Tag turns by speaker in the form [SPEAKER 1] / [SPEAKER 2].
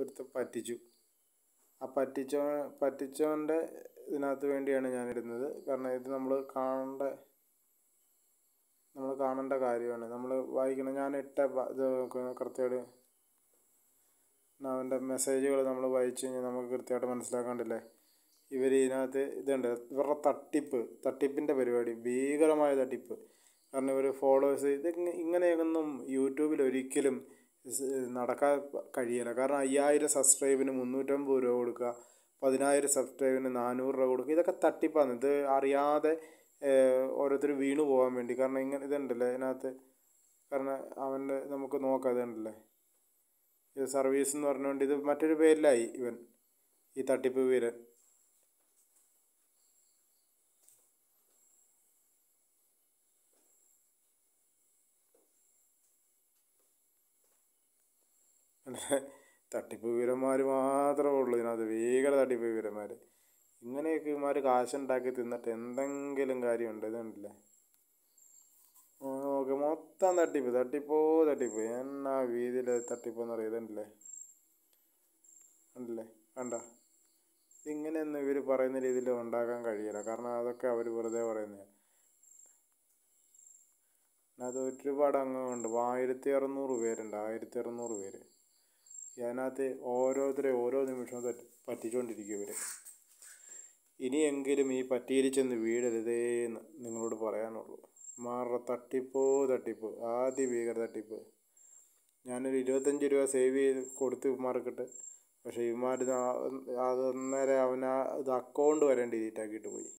[SPEAKER 1] ഒരുത്ത് പറ്റിച്ചു ആ പറ്റിച്ചവൻ പറ്റിച്ചവൻ്റെ ഇതിനകത്ത് വേണ്ടിയാണ് ഞാനിടുന്നത് കാരണം ഇത് നമ്മൾ കാണേണ്ട നമ്മൾ കാണേണ്ട കാര്യമാണ് നമ്മൾ വായിക്കണം ഞാനിട്ട ഇത് കൃത്യമായിട്ട് അവൻ്റെ മെസ്സേജുകൾ നമ്മൾ വായിച്ചു കഴിഞ്ഞാൽ നമുക്ക് കൃത്യമായിട്ട് മനസ്സിലാക്കാണ്ടില്ലേ ഇവർ ഇതിനകത്ത് ഇതുണ്ട് ഇവരുടെ തട്ടിപ്പ് തട്ടിപ്പിൻ്റെ പരിപാടി ഭീകരമായ തട്ടിപ്പ് കാരണം ഇവർ ഫോളോവേഴ്സ് ഇത് ഇങ്ങനെയൊന്നും യൂട്യൂബിൽ ഒരിക്കലും നടക്കാൻ കഴിയില്ല കാരണം അയ്യായിരം സബ്സ്ക്രൈബിന് മുന്നൂറ്റമ്പത് രൂപ കൊടുക്കുക പതിനായിരം സബ്സ്ക്രൈബിന് നാനൂറ് രൂപ കൊടുക്കുക ഇതൊക്കെ തട്ടിപ്പാണ് ഇത് അറിയാതെ ഓരോരുത്തർ വീണു പോകാൻ വേണ്ടി കാരണം ഇങ്ങനെ ഇതുണ്ടല്ലേ അതിനകത്ത് കാരണം അവൻ്റെ നമുക്ക് നോക്കാം ഇതുണ്ടല്ലേ ഇത് സർവീസ് എന്ന് പറഞ്ഞുകൊണ്ട് ഇത് മറ്റൊരു പേരിലായി ഇവൻ ഈ തട്ടിപ്പ് വീരൻ നല്ല തട്ടിപ്പ് വിവരന്മാർ മാത്രമേ ഉള്ളൂ ഇതിനകത്ത് ഭീകര തട്ടിപ്പ് വിവരന്മാർ ഇങ്ങനെയൊക്കെ ഇവന്മാർ കാശുണ്ടാക്കി തിന്നിട്ട് എന്തെങ്കിലും കാര്യമുണ്ട് ഇത് കണ്ടില്ലേ ഓക്കെ മൊത്തം തട്ടിപ്പ് തട്ടിപ്പോ തട്ടിപ്പ് എന്നാ വീതിയിൽ തട്ടിപ്പെന്ന് അറിയാം ഇതുണ്ടല്ലേ ഉണ്ടല്ലേ കണ്ട ഇങ്ങനെയൊന്നും ഇവർ പറയുന്ന രീതിയിൽ ഉണ്ടാക്കാൻ കഴിയില്ല കാരണം അതൊക്കെ അവർ വെറുതെ പറയുന്നത് അത് ഒരുപാട് അംഗങ്ങളുണ്ട് ആയിരത്തി അറുന്നൂറ് പേരുണ്ട് ആയിരത്തി അറുന്നൂറ് പേര് അതിനകത്ത് ഓരോരുത്തരെ ഓരോ നിമിഷവും പറ്റിച്ചുകൊണ്ടിരിക്കും ഇവർ ഇനിയെങ്കിലും ഈ പറ്റിയിൽ ചെന്ന് നിങ്ങളോട് പറയാനുള്ളൂ മാറ തട്ടിപ്പോ തട്ടിപ്പ് ആദ്യ ഭീകര തട്ടിപ്പ് ഞാനൊരു ഇരുപത്തഞ്ച് രൂപ സേവ് ചെയ്ത് കൊടുത്ത് ഇവന്മാർക്കിട്ട് പക്ഷേ ഇവന്മാർ അതന്നേരം അവനാ ഇത് അക്കൗണ്ട് വരെ ഡിലീറ്റ് ആക്കിയിട്ട് പോയി